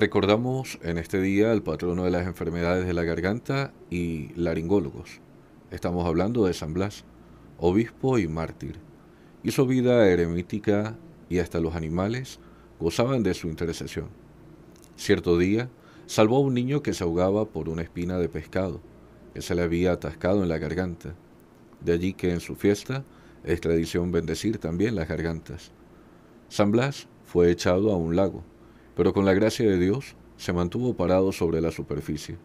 Recordamos en este día al patrono de las enfermedades de la garganta y laringólogos. Estamos hablando de San Blas, obispo y mártir. Hizo vida eremítica y hasta los animales gozaban de su intercesión. Cierto día, salvó a un niño que se ahogaba por una espina de pescado que se le había atascado en la garganta. De allí que en su fiesta es tradición bendecir también las gargantas. San Blas fue echado a un lago pero con la gracia de Dios se mantuvo parado sobre la superficie.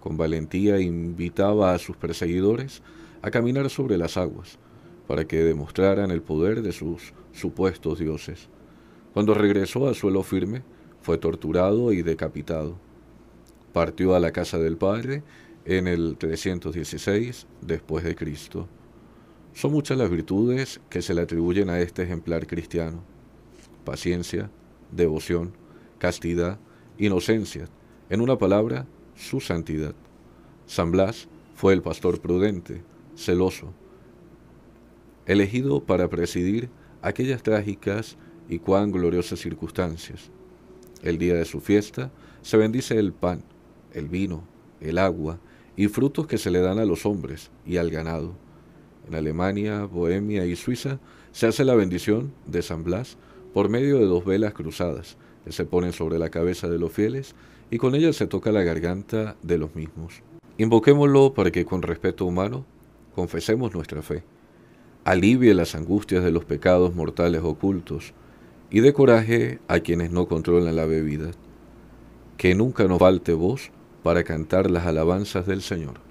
Con valentía invitaba a sus perseguidores a caminar sobre las aguas, para que demostraran el poder de sus supuestos dioses. Cuando regresó al suelo firme, fue torturado y decapitado. Partió a la casa del Padre en el 316 después de Cristo. Son muchas las virtudes que se le atribuyen a este ejemplar cristiano. Paciencia, devoción, castidad, inocencia, en una palabra, su santidad. San Blas fue el pastor prudente, celoso, elegido para presidir aquellas trágicas y cuán gloriosas circunstancias. El día de su fiesta se bendice el pan, el vino, el agua y frutos que se le dan a los hombres y al ganado. En Alemania, Bohemia y Suiza se hace la bendición de San Blas por medio de dos velas cruzadas que se ponen sobre la cabeza de los fieles y con ellas se toca la garganta de los mismos. Invoquémoslo para que con respeto humano confesemos nuestra fe, alivie las angustias de los pecados mortales ocultos y dé coraje a quienes no controlan la bebida. Que nunca nos falte voz para cantar las alabanzas del Señor.